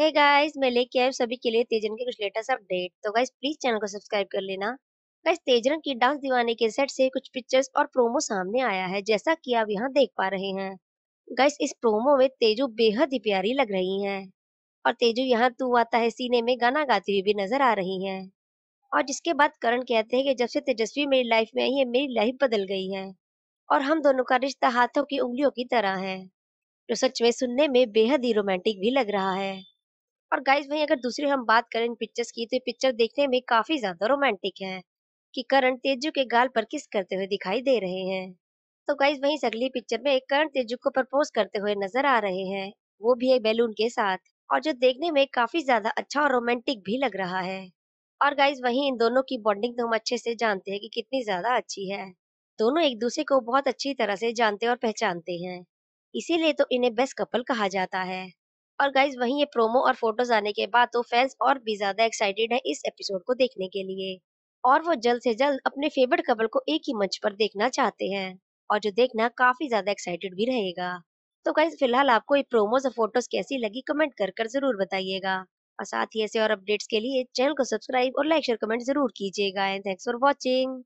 hey guys मैं लेके आई सभी के लिए तेजन के कुछ लेटेस्ट अपडेट तो गाइस प्लीज चैनल को सब्सक्राइब कर लेना गाइस तेजन की डांस दीवाने के सेट से कुछ पिक्चर्स और प्रोमो सामने आया है जैसा कि आप यहाँ देख पा रहे हैं गाइस इस प्रोमो में तेजू बेहद ही प्यारी लग रही है और तेजू यहाँ तू आता है सीने में गाना गाती हुई भी नजर आ रही है और जिसके बाद करण कहते हैं कि जब से तेजस्वी मेरी लाइफ में आई है मेरी लाइफ बदल गई है और हम दोनों का रिश्ता हाथों की उंगलियों की तरह है जो सच में सुनने में बेहद ही रोमांटिक भी लग रहा है और गाइज वही अगर दूसरी हम बात करें इन पिक्चर्स की तो ये पिक्चर देखने में काफी ज्यादा रोमांटिक है कि करण तेजू के गाल पर किस करते हुए दिखाई दे रहे हैं तो गाइज वही अगली पिक्चर में एक करण तेजू को प्रपोज करते हुए नजर आ रहे हैं वो भी एक बैलून के साथ और जो देखने में काफी ज्यादा अच्छा और रोमांटिक भी लग रहा है और गाइज वही इन दोनों की बॉन्डिंग तो हम अच्छे से जानते हैं कि कितनी ज्यादा अच्छी है दोनों एक दूसरे को बहुत अच्छी तरह से जानते और पहचानते हैं इसीलिए तो इन्हें बेस्ट कपल कहा जाता है और गाइज वहीं ये प्रोमो और फोटोज आने के बाद तो फैंस और भी ज्यादा एक्साइटेड है इस एपिसोड को देखने के लिए और वो जल्द से जल्द अपने फेवरेट कपल को एक ही मंच पर देखना चाहते हैं और जो देखना काफी ज्यादा एक्साइटेड भी रहेगा तो गाइज फिलहाल आपको ये प्रोमोज और फोटोज कैसी लगी कमेंट कर कर जरूर बताइएगा और साथ ही ऐसे और अपडेट्स के लिए चैनल को सब्सक्राइब और लाइक शेयर कमेंट जरूर कीजिएगा एंड थैंक्स फॉर वॉचिंग